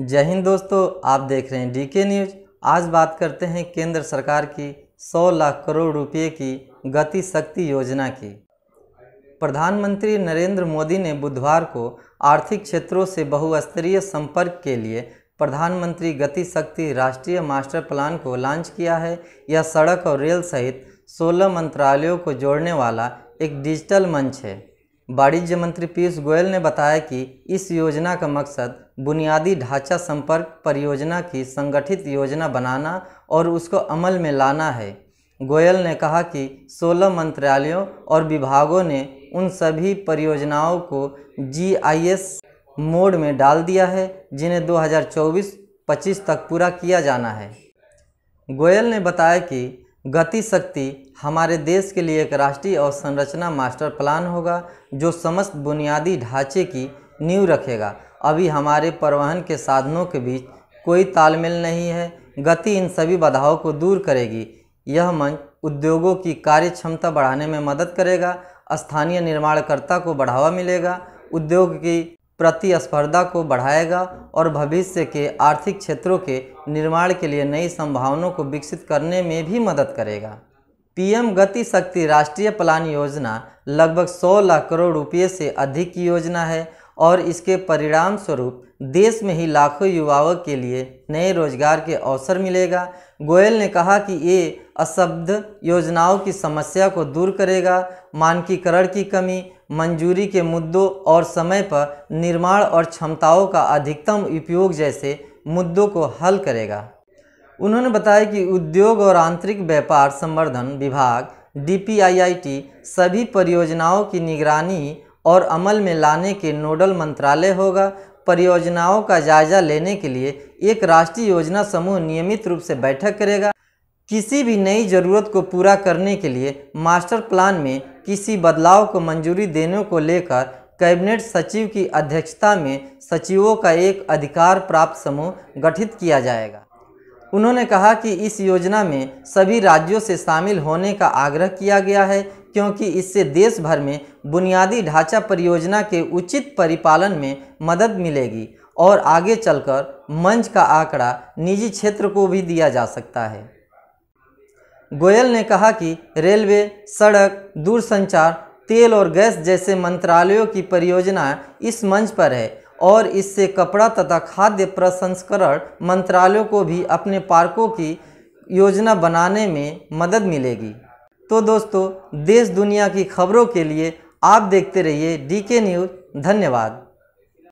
जय हिंद दोस्तों आप देख रहे हैं डीके न्यूज आज बात करते हैं केंद्र सरकार की 100 लाख करोड़ रुपए की गति शक्ति योजना की प्रधानमंत्री नरेंद्र मोदी ने बुधवार को आर्थिक क्षेत्रों से बहुस्तरीय संपर्क के लिए प्रधानमंत्री गति शक्ति राष्ट्रीय मास्टर प्लान को लॉन्च किया है यह सड़क और रेल सहित 16 मंत्रालयों को जोड़ने वाला एक डिजिटल मंच है वाणिज्य मंत्री पीयूष गोयल ने बताया कि इस योजना का मकसद बुनियादी ढांचा संपर्क परियोजना की संगठित योजना बनाना और उसको अमल में लाना है गोयल ने कहा कि 16 मंत्रालयों और विभागों ने उन सभी परियोजनाओं को जीआईएस मोड में डाल दिया है जिन्हें 2024-25 तक पूरा किया जाना है गोयल ने बताया कि गति शक्ति हमारे देश के लिए एक राष्ट्रीय अवसंरचना मास्टर प्लान होगा जो समस्त बुनियादी ढांचे की नींव रखेगा अभी हमारे परिवहन के साधनों के बीच कोई तालमेल नहीं है गति इन सभी बाधाओं को दूर करेगी यह मंच उद्योगों की कार्य क्षमता बढ़ाने में मदद करेगा स्थानीय निर्माणकर्ता को बढ़ावा मिलेगा उद्योग की प्रतिस्पर्धा को बढ़ाएगा और भविष्य के आर्थिक क्षेत्रों के निर्माण के लिए नई संभावनाओं को विकसित करने में भी मदद करेगा पीएम गति शक्ति राष्ट्रीय प्लान योजना लगभग 100 लाख करोड़ रुपये से अधिक की योजना है और इसके परिणाम स्वरूप देश में ही लाखों युवाओं के लिए नए रोजगार के अवसर मिलेगा गोयल ने कहा कि ये अशब्द योजनाओं की समस्या को दूर करेगा मानकीकरण की कमी मंजूरी के मुद्दों और समय पर निर्माण और क्षमताओं का अधिकतम उपयोग जैसे मुद्दों को हल करेगा उन्होंने बताया कि उद्योग और आंतरिक व्यापार संवर्धन विभाग डी सभी परियोजनाओं की निगरानी और अमल में लाने के नोडल मंत्रालय होगा परियोजनाओं का जायजा लेने के लिए एक राष्ट्रीय योजना समूह नियमित रूप से बैठक करेगा किसी भी नई ज़रूरत को पूरा करने के लिए मास्टर प्लान में किसी बदलाव को मंजूरी देने को लेकर कैबिनेट सचिव की अध्यक्षता में सचिवों का एक अधिकार प्राप्त समूह गठित किया जाएगा उन्होंने कहा कि इस योजना में सभी राज्यों से शामिल होने का आग्रह किया गया है क्योंकि इससे देश भर में बुनियादी ढांचा परियोजना के उचित परिपालन में मदद मिलेगी और आगे चलकर मंच का आंकड़ा निजी क्षेत्र को भी दिया जा सकता है गोयल ने कहा कि रेलवे सड़क दूरसंचार तेल और गैस जैसे मंत्रालयों की परियोजनाएं इस मंच पर है और इससे कपड़ा तथा खाद्य प्रसंस्करण मंत्रालयों को भी अपने पार्कों की योजना बनाने में मदद मिलेगी तो दोस्तों देश दुनिया की खबरों के लिए आप देखते रहिए डी के न्यूज़ धन्यवाद